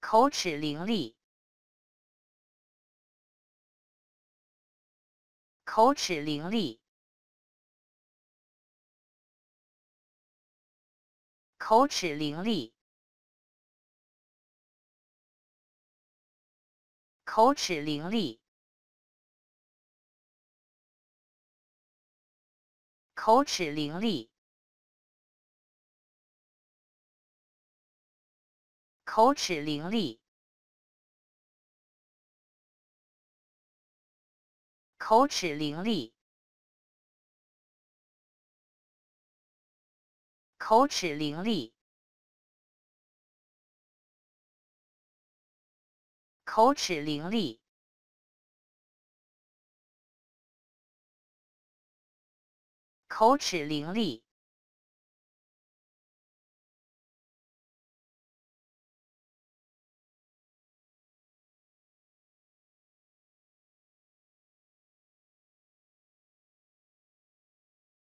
口齿伶俐，口齿伶俐，口齿伶俐，口齿伶俐，口齿伶俐。口齿伶俐，口齿伶俐，口齿伶俐，口齿伶俐，口齿伶俐。